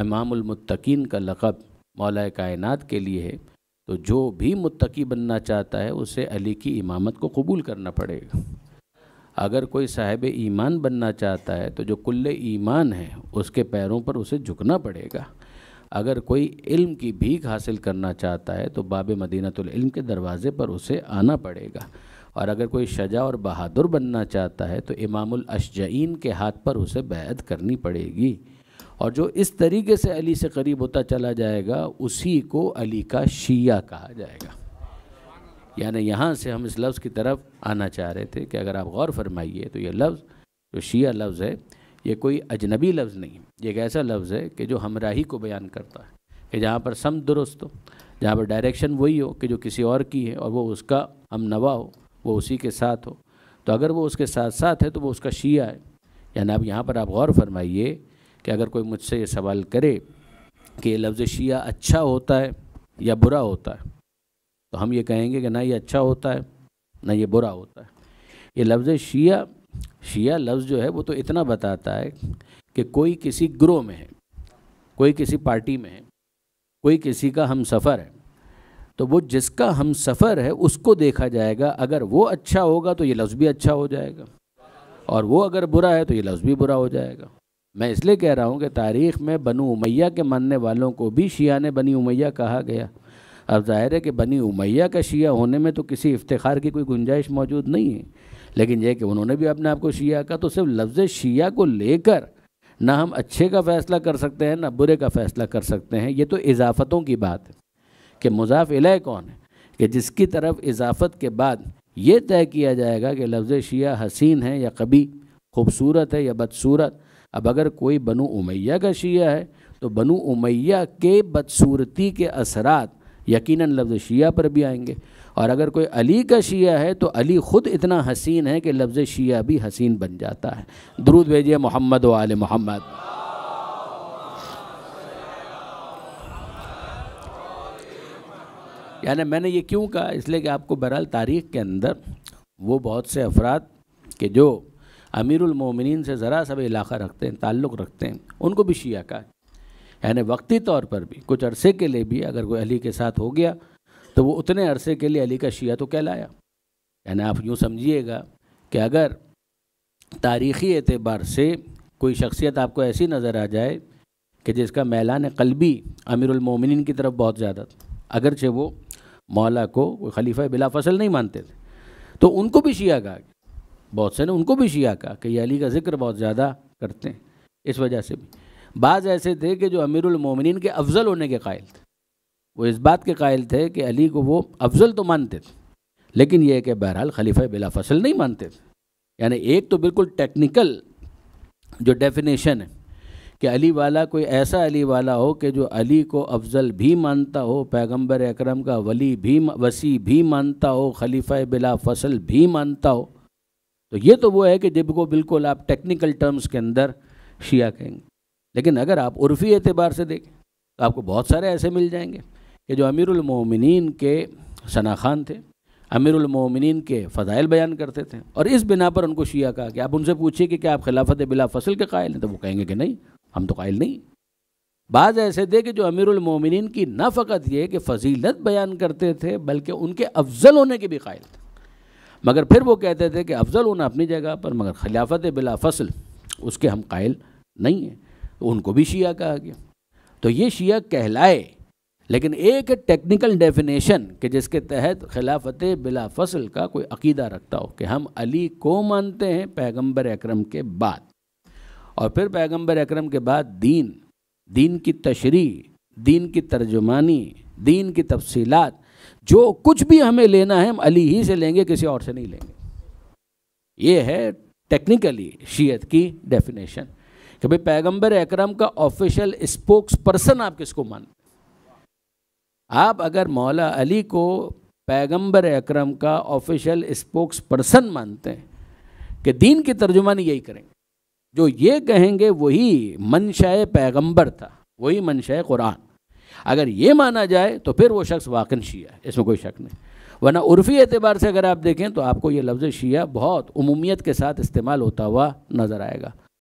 इमामुलमतकीन का लक़ब मौल कायनात के लिए है तो जो भी मुत्तकी बनना चाहता है उसे अली की इमामत को कबूल करना पड़ेगा अगर कोई साहेब ईमान बनना चाहता है तो जो कुल ईमान है उसके पैरों पर उसे झुकना पड़ेगा अगर कोई इल्म की भीख हासिल करना चाहता है तो बाब मदीनतुल इल्म के दरवाज़े पर उसे आना पड़ेगा और अगर कोई शजा और बहादुर बनना चाहता है तो इमामुल अशजईन के हाथ पर उसे बैत करनी पड़ेगी और जो इस तरीके से अली से करीब होता चला जाएगा उसी को अली का शिया कहा जाएगा यानी यहाँ से हम इस लफ्ज़ की तरफ आना चाह रहे थे कि अगर आप गौर फरमाइए तो ये लफ्ज़ जो शिया लफ्ज़ है ये कोई अजनबी लफ्ज़ नहीं है ये एक ऐसा लफ्ज़ है कि जो हमराही को बयान करता है कि जहाँ पर सम दुरुस्त हो जहाँ पर डायरेक्शन वही हो कि जो किसी और की है और वो उसका हम नवा हो वो उसी के साथ हो तो अगर वो उसके साथ साथ है तो वो उसका शिया है यानी अब यहाँ पर आप गौर फरमाइए कि अगर कोई मुझसे ये सवाल करे कि ये लफ्ज़ शिया अच्छा होता है या बुरा होता है तो हम ये कहेंगे कि ना ये अच्छा होता है ना ये बुरा होता है ये लफ्ज़ शिया शिया लफ्ज़ जो है वो तो इतना बताता है कि कोई किसी ग्रोह में है कोई किसी पार्टी में है कोई किसी का हम सफ़र है तो वो जिसका हम सफ़र है उसको देखा जाएगा अगर वो अच्छा होगा तो ये लफ्ज़ भी अच्छा हो जाएगा और वो अगर बुरा है तो ये लफ्ज़ भी बुरा हो जाएगा मैं इसलिए कह रहा हूँ कि तारीख़ में बनु उमैया के मानने वालों को भी शिया ने बनी उमैया कहा गया अब जाहिर है कि बनी उमैया का शिया होने में तो किसी इफ्तार की कोई गुंजाइश मौजूद नहीं है लेकिन यह कि उन्होंने भी अपने आप को शिया कहा तो सिर्फ लफ्ज़ शिया को लेकर ना हम अच्छे का फ़ैसला कर सकते हैं ना बुरे का फ़ैसला कर सकते हैं ये तो इजाफ़तों की बात है कि मुजाफ इलाह कौन है कि जिसकी तरफ इजाफत के बाद ये तय किया जाएगा कि लफ्ज़ शिया हसीन है या कभी खूबसूरत है या बदसूरत अब अगर कोई बनु उमैया का शिया है तो बनु उमैया के बदसूरती के असरात यकीन लफ्ज़ शिया पर भी आएंगे और अगर कोई अली का शिया है तो अली ख़ुद इतना हसीन है कि लफ्ज़ शिया भी हसीन बन जाता है दरूद भेजिए मोहम्मद वाल मोहम्मद यानी मैंने ये क्यों कहा इसलिए कि आपको बहरहाल तारीख के अंदर वो बहुत से अफराद के जो अमीरमिन से ज़रा सब इलाका रखते हैं ताल्लुक़ रखते हैं उनको भी शिया का यानी वक्ती तौर पर भी कुछ अरसे के लिए भी अगर कोई अली के साथ हो गया तो वो उतने अरसे के लिए अली का शिया तो कहलाया यानी आप यूँ समझिएगा कि अगर तारीख़ी एतबार से कोई शख्सियत आपको ऐसी नज़र आ जाए कि जिसका मैलान कलबी अमीरमिन की तरफ बहुत ज़्यादा अगरचे वो मौला को खलीफा बिला फसल नहीं मानते थे तो उनको भी शिया कहा बहुत से ने उनको भी शिया कहा कि ये अली का जिक्र बहुत ज़्यादा करते हैं इस वजह से भी बाज़ ऐसे थे कि जो अमीरमिन के अफजल होने के कायल थे वो इस बात के कायल थे कि अली को वो अफजल तो मानते थे लेकिन यह कि बहरहाल खलीफा बिला फसल नहीं मानते थे यानी एक तो बिल्कुल टेक्निकल जो डेफिनेशन है कि अली वाला कोई ऐसा अली वाला हो कि जो अली को अफजल भी मानता हो पैगंबर अकरम का वली भी वसी भी मानता हो खलीफा बिला फसल भी मानता हो तो ये तो वो है कि जिनको बिल्कुल आप टेक्निकल टर्म्स के अंदर शिया कहेंगे लेकिन अगर आप उर्फी एतबार से देखें तो आपको बहुत सारे ऐसे मिल जाएंगे कि जो अमीरमिन के सना खान थे अमीरमिन के फ़ाइल बयान करते थे और इस बिना पर उनको शिया कहा कि आप उनसे पूछिए कि क्या आप खिलाफत बिला फसल के कायल हैं तो वो कहेंगे कि नहीं हम तो कायल नहीं बाज़ ऐसे थे कि जो मोमिनीन की न फ़कत ये कि फजीलत बयान करते थे बल्कि उनके अफजल होने के भी कायल थे मगर फिर वो कहते थे कि अफजल होना अपनी जगह पर मगर खिलाफत बिला फसल उसके हम कायल नहीं हैं तो उनको भी शिया कहा गया तो ये शिया कहलाए लेकिन एक टेक्निकल डेफिनेशन के जिसके तहत खिलाफत बिला फसल का कोई अकीदा रखता हो कि हम अली को मानते हैं पैगंबर अकरम के बाद और फिर पैगंबर अकरम के बाद दीन दीन की तशरी दीन की तर्जुमानी दीन की तफसीलात जो कुछ भी हमें लेना है हम अली ही से लेंगे किसी और से नहीं लेंगे ये है टेक्निकली शीयत की डेफिनेशन कि भाई पैगम्बर अक्रम का ऑफिशियल स्पोक्स पर्सन आप किसको मान आप अगर मौला अली को पैगंबर अकरम का ऑफिशियल स्पोक्स पर्सन मानते हैं कि दीन की तर्जुमानी यही करेंगे जो ये कहेंगे वही मनशाए पैगंबर था वही मनशाए कुरान अगर ये माना जाए तो फिर वो शख्स वाकन शिया है इसमें कोई शक नहीं वरना उर्फ़ी एतबार से अगर आप देखें तो आपको ये लफ्ज़ शिया बहुत अमूमियत के साथ इस्तेमाल होता हुआ नज़र आएगा